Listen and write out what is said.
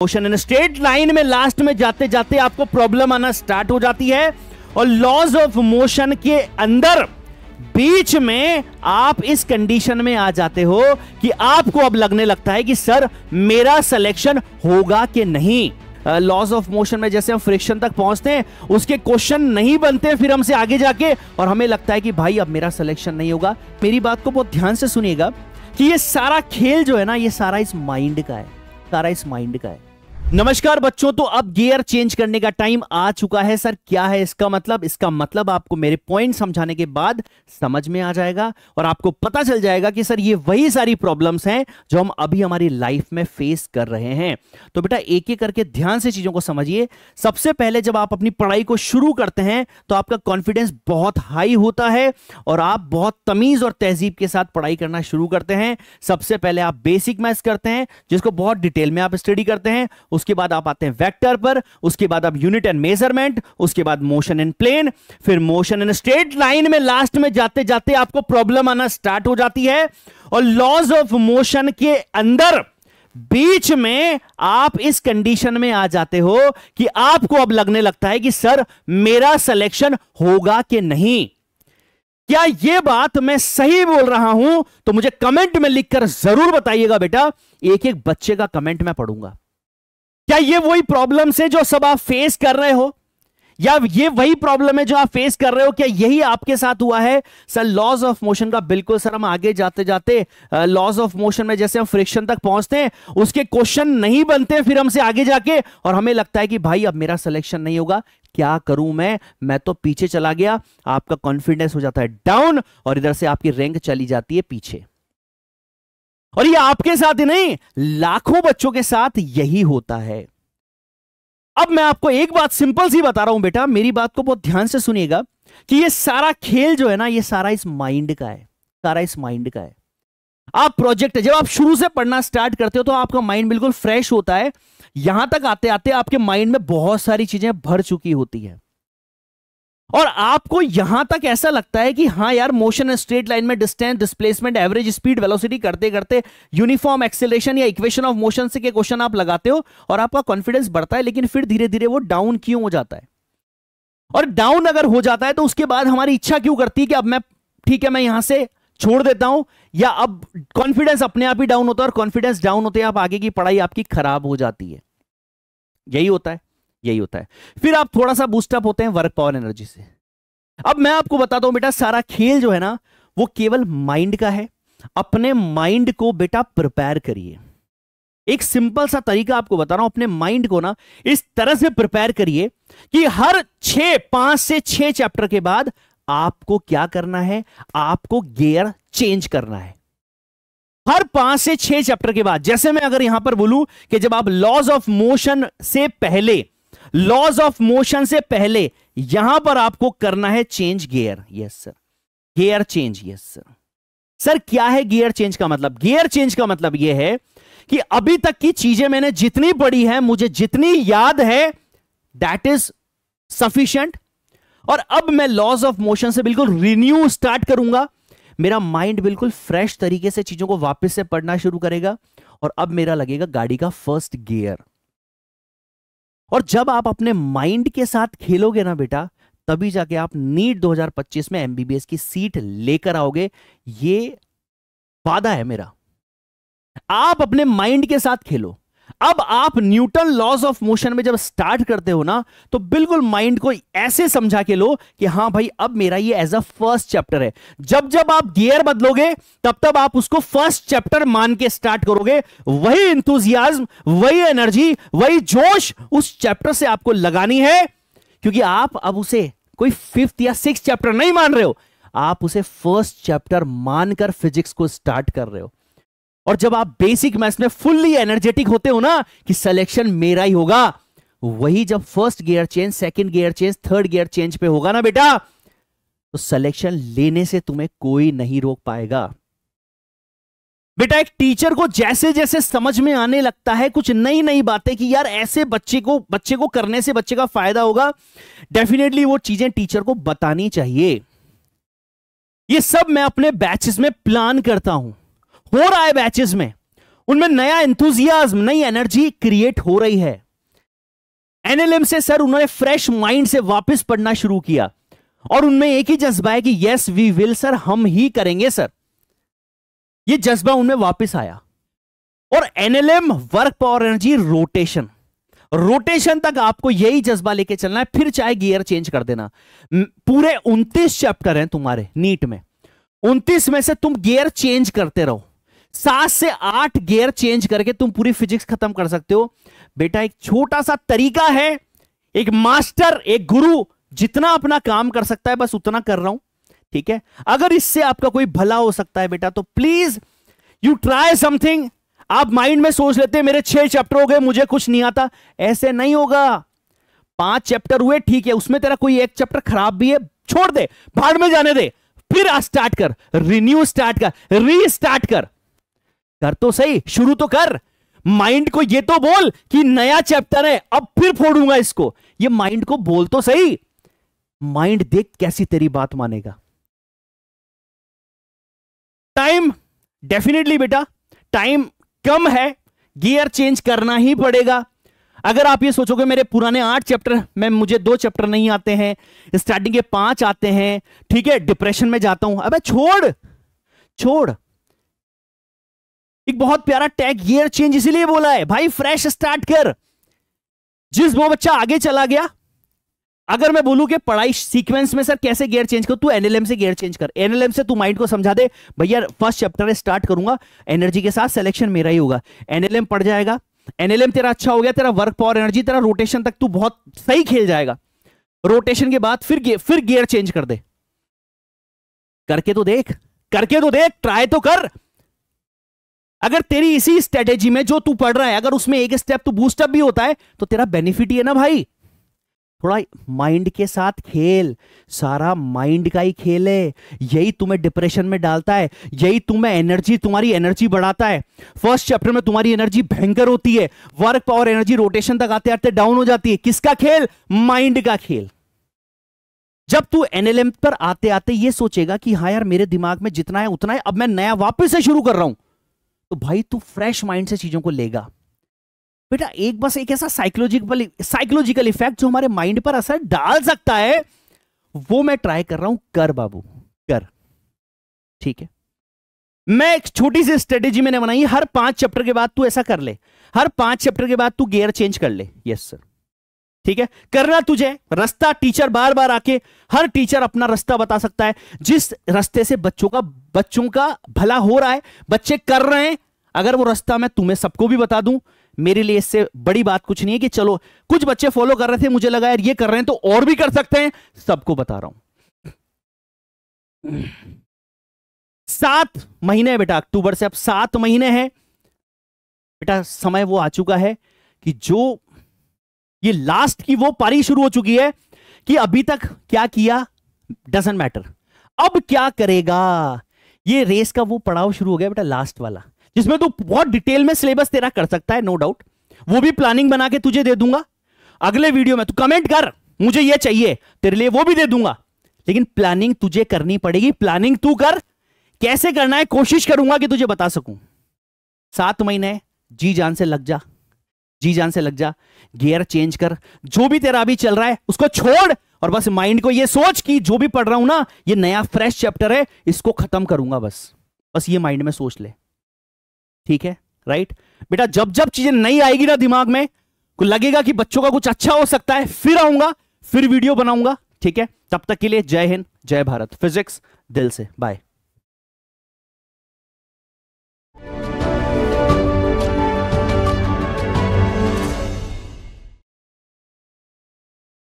question and straight line में last में जाते जाते आपको प्रॉब्लम आना स्टार्ट हो जाती है और लॉज ऑफ मोशन के अंदर बीच में आप इस कंडीशन में आ जाते हो कि आपको अब लगने लगता है कि सर मेरा सिलेक्शन होगा कि नहीं लॉज ऑफ मोशन में जैसे हम फ्रिक्शन तक पहुंचते हैं उसके क्वेश्चन नहीं बनते फिर हमसे आगे जाके और हमें लगता है कि भाई अब मेरा सिलेक्शन नहीं होगा मेरी बात को बहुत ध्यान से सुनिएगा कि ये सारा खेल जो है ना ये सारा इस माइंड का है सारा इस माइंड का है नमस्कार बच्चों तो अब गियर चेंज करने का टाइम आ चुका है सर क्या है इसका मतलब इसका मतलब आपको मेरे पॉइंट समझाने के बाद समझ में आ जाएगा और आपको पता चल जाएगा कि सर ये वही सारी प्रॉब्लम्स हैं जो हम अभी हमारी लाइफ में फेस कर रहे हैं तो बेटा एक एक करके ध्यान से चीजों को समझिए सबसे पहले जब आप अपनी पढ़ाई को शुरू करते हैं तो आपका कॉन्फिडेंस बहुत हाई होता है और आप बहुत तमीज और तहजीब के साथ पढ़ाई करना शुरू करते हैं सबसे पहले आप बेसिक मैथ्स करते हैं जिसको बहुत डिटेल में आप स्टडी करते हैं उसके बाद आप आते हैं वेक्टर पर उसके बाद आप यूनिट एंड मेजरमेंट उसके बाद मोशन इन प्लेन फिर मोशन इन स्ट्रेट लाइन में लास्ट में जाते जाते आपको प्रॉब्लम आना स्टार्ट हो जाती है और लॉज ऑफ मोशन के अंदर बीच में आप इस कंडीशन में आ जाते हो कि आपको अब लगने लगता है कि सर मेरा सिलेक्शन होगा कि नहीं क्या यह बात मैं सही बोल रहा हूं तो मुझे कमेंट में लिखकर जरूर बताइएगा बेटा एक एक बच्चे का कमेंट मैं पढ़ूंगा क्या ये वही प्रॉब्लम है जो सब आप फेस कर रहे हो या ये वही प्रॉब्लम है जो आप फेस कर रहे हो क्या यही आपके साथ हुआ है सर लॉज ऑफ मोशन का बिल्कुल सर हम आगे जाते जाते लॉज ऑफ मोशन में जैसे हम फ्रिक्शन तक पहुंचते हैं उसके क्वेश्चन नहीं बनते फिर हमसे आगे जाके और हमें लगता है कि भाई अब मेरा सिलेक्शन नहीं होगा क्या करूं मैं मैं तो पीछे चला गया आपका कॉन्फिडेंस हो जाता है डाउन और इधर से आपकी रैंक चली जाती है पीछे और ये आपके साथ ही नहीं लाखों बच्चों के साथ यही होता है अब मैं आपको एक बात सिंपल सी बता रहा हूं बेटा मेरी बात को बहुत ध्यान से सुनिएगा कि ये सारा खेल जो है ना ये सारा इस माइंड का है सारा इस माइंड का है आप प्रोजेक्ट जब आप शुरू से पढ़ना स्टार्ट करते हो तो आपका माइंड बिल्कुल फ्रेश होता है यहां तक आते आते आपके माइंड में बहुत सारी चीजें भर चुकी होती है और आपको यहां तक ऐसा लगता है कि हाँ यार मोशन स्ट्रेट लाइन में distance displacement average speed velocity करते करते यूनिफॉर्म एक्सेलेशन या इक्वेशन ऑफ मोशन से के क्वेश्चन आप लगाते हो और आपका कॉन्फिडेंस बढ़ता है लेकिन फिर धीरे धीरे वो डाउन क्यों हो जाता है और डाउन अगर हो जाता है तो उसके बाद हमारी इच्छा क्यों करती है कि अब मैं ठीक है मैं यहां से छोड़ देता हूं या अब कॉन्फिडेंस अपने आप ही डाउन होता है और कॉन्फिडेंस डाउन होते आप आगे की पढ़ाई आपकी खराब हो जाती है यही होता है यही होता है फिर आप थोड़ा सा बूस्टअप होते हैं वर्क पावर एनर्जी से अब मैं आपको बताता हूं बेटा सारा खेल जो है ना वो केवल माइंड का है अपने माइंड को बेटा प्रिपेयर करिए एक सिंपल सा तरीका आपको बता रहा हूं अपने माइंड को ना इस तरह से प्रिपेयर करिए कि हर छह पांच से छह चैप्टर के बाद आपको क्या करना है आपको गियर चेंज करना है हर पांच से छह चैप्टर के बाद जैसे मैं अगर यहां पर बोलूं कि जब आप लॉज ऑफ मोशन से पहले लॉज ऑफ मोशन से पहले यहां पर आपको करना है change gear yes sir gear change yes sir sir क्या है गियर चेंज का मतलब गियर चेंज का मतलब यह है कि अभी तक की चीजें मैंने जितनी पढ़ी है मुझे जितनी याद है दैट इज सफिशियंट और अब मैं लॉज ऑफ मोशन से बिल्कुल रिन्यू स्टार्ट करूंगा मेरा माइंड बिल्कुल फ्रेश तरीके से चीजों को वापस से पढ़ना शुरू करेगा और अब मेरा लगेगा गाड़ी का फर्स्ट गियर और जब आप अपने माइंड के साथ खेलोगे ना बेटा तभी जाके आप नीट 2025 में एमबीबीएस की सीट लेकर आओगे ये वादा है मेरा आप अपने माइंड के साथ खेलो अब आप न्यूटन लॉज ऑफ मोशन में जब स्टार्ट करते हो ना तो बिल्कुल माइंड को ऐसे समझा के लो कि हां भाई अब मेरा ये एज अ फर्स्ट चैप्टर है जब जब आप गियर बदलोगे तब तब आप उसको फर्स्ट चैप्टर मान के स्टार्ट करोगे वही इंथुजियाज्म वही एनर्जी वही जोश उस चैप्टर से आपको लगानी है क्योंकि आप अब उसे कोई फिफ्थ या सिक्स चैप्टर नहीं मान रहे हो आप उसे फर्स्ट चैप्टर मानकर फिजिक्स को स्टार्ट कर रहे हो और जब आप बेसिक मैथ्स में फुल्ली एनर्जेटिक होते हो ना कि सिलेक्शन मेरा ही होगा वही जब first gear change second gear change third gear change पे होगा ना बेटा तो सिलेक्शन लेने से तुम्हें कोई नहीं रोक पाएगा बेटा एक टीचर को जैसे जैसे समझ में आने लगता है कुछ नई नई बातें कि यार ऐसे बच्चे को बच्चे को करने से बच्चे का फायदा होगा डेफिनेटली वो चीजें टीचर को बतानी चाहिए ये सब मैं अपने बैचेस में प्लान करता हूं हो रहा है बैचेस में उनमें नया इंथुजियाज्म नई एनर्जी क्रिएट हो रही है एनएलएम से सर उन्होंने फ्रेश माइंड से वापस पढ़ना शुरू किया और उनमें एक ही जज्बा है कि यस वी विल सर हम ही करेंगे सर ये जज्बा उनमें वापस आया और NLM work power energy rotation rotation तक आपको यही जज्बा लेके चलना है फिर चाहे गियर चेंज कर देना पूरे 29 चैप्टर हैं तुम्हारे नीट में 29 में से तुम गियर चेंज करते रहो सात से आठ गियर चेंज करके तुम पूरी फिजिक्स खत्म कर सकते हो बेटा एक छोटा सा तरीका है एक मास्टर एक गुरु जितना अपना काम कर सकता है बस उतना कर रहा हूं ठीक है अगर इससे आपका कोई भला हो सकता है बेटा तो प्लीज यू ट्राई समथिंग आप माइंड में सोच लेते हैं मेरे छह चैप्टर हो गए मुझे कुछ नहीं आता ऐसे नहीं होगा पांच चैप्टर हुए ठीक है उसमें तेरा कोई एक चैप्टर खराब भी है छोड़ दे भाड़ में जाने दे फिर स्टार्ट कर रिन्यू स्टार्ट कर रीस्टार्ट कर कर तो सही शुरू तो कर माइंड को ये तो बोल कि नया चैप्टर है अब फिर फोड़ूंगा इसको ये माइंड को बोल तो सही माइंड देख कैसी तेरी बात मानेगा टाइम डेफिनेटली बेटा टाइम कम है गियर चेंज करना ही पड़ेगा अगर आप ये सोचोगे मेरे पुराने आठ चैप्टर में मुझे दो चैप्टर नहीं आते हैं स्टार्टिंग के पांच आते हैं ठीक है डिप्रेशन में जाता हूं अबे छोड़ छोड़ एक बहुत प्यारा टैग गियर चेंज इसीलिए बोला है भाई फ्रेश स्टार्ट कर जिस वो बच्चा आगे चला गया अगर मैं बोलूं कि पढ़ाई सीक्वेंस में सर कैसे गियर चेंज कर तू एनएलएम से गियर चेंज कर एनएलएम से तू माइंड को समझा दे भैया फर्स्ट चैप्टर स्टार्ट करूंगा एनर्जी के साथ सिलेक्शन मेरा ही होगा एनएलएम पढ़ जाएगा एनएलएम तेरा अच्छा हो गया तेरा वर्क पावर एनर्जी तेरा रोटेशन तक तू बहुत सही खेल जाएगा रोटेशन के बाद फिर फिर गियर चेंज कर दे करके तो देख करके तो देख ट्राई तो कर अगर तेरी इसी स्ट्रेटेजी में जो तू पढ़ रहा है अगर उसमें एक स्टेप तू बूस्टअप भी होता है तो तेरा बेनिफिट ही है ना भाई थोड़ा माइंड के साथ खेल सारा माइंड का ही खेल है यही तुम्हें डिप्रेशन में डालता है यही तुम्हें एनर्जी तुम्हारी एनर्जी बढ़ाता है फर्स्ट चैप्टर में तुम्हारी एनर्जी भयंकर होती है वर्क पावर एनर्जी रोटेशन तक आते आते डाउन हो जाती है किसका खेल माइंड का खेल जब तू एनएलएम पर आते आते ये सोचेगा कि हाँ यार मेरे दिमाग में जितना है उतना है अब मैं नया वापस से शुरू कर रहा हूं तो भाई तू फ्रेश माइंड से चीज़ों को लेगा बेटा एक बस एक ऐसा साइकोलॉजिकल साइकोलॉजिकल इफेक्ट जो हमारे माइंड पर असर डाल सकता है वो मैं ट्राई कर रहा हूं कर बाबू कर ठीक है मैं एक छोटी सी स्ट्रेटेजी मैंने बनाई हर पांच चैप्टर के बाद तू ऐसा कर ले हर पांच चैप्टर के बाद तू गियर चेंज कर ले यस सर ठीक है करना तुझे रास्ता टीचर बार बार आके हर टीचर अपना रास्ता बता सकता है जिस रास्ते से बच्चों का बच्चों का भला हो रहा है बच्चे कर रहे हैं अगर वो रास्ता मैं तुम्हें सबको भी बता दूं मेरे लिए इससे बड़ी बात कुछ नहीं है कि चलो कुछ बच्चे फॉलो कर रहे थे मुझे लगा यार ये कर रहे हैं तो और भी कर सकते हैं सबको बता रहा हूं सात महीने बेटा अक्टूबर से अब सात महीने हैं बेटा समय वो आ चुका है कि जो ये लास्ट की वो पारी शुरू हो चुकी है कि अभी तक क्या किया डजेंट मैटर अब क्या करेगा ये रेस का वो पड़ाव शुरू हो गया बेटा लास्ट वाला जिसमें तू बहुत डिटेल में सिलेबस तेरा कर सकता है नो no डाउट वो भी प्लानिंग बना के तुझे दे दूंगा अगले वीडियो में तू कमेंट कर मुझे ये चाहिए तेरे लिए वो भी दे दूंगा लेकिन प्लानिंग तुझे करनी पड़ेगी प्लानिंग तू कर कैसे करना है कोशिश करूंगा कि तुझे बता सकूं सात महीने जी जान से लग जा जी जान से लग जा गियर चेंज कर जो भी तेरा अभी चल रहा है उसको छोड़ और बस माइंड को ये सोच कि जो भी पढ़ रहा हूं ना ये नया फ्रेश चैप्टर है इसको खत्म करूंगा बस बस ये माइंड में सोच ले ठीक है राइट बेटा जब जब चीजें नहीं आएगी ना दिमाग में को लगेगा कि बच्चों का कुछ अच्छा हो सकता है फिर आऊंगा फिर वीडियो बनाऊंगा ठीक है तब तक के लिए जय हिंद जय भारत फिजिक्स दिल से बाय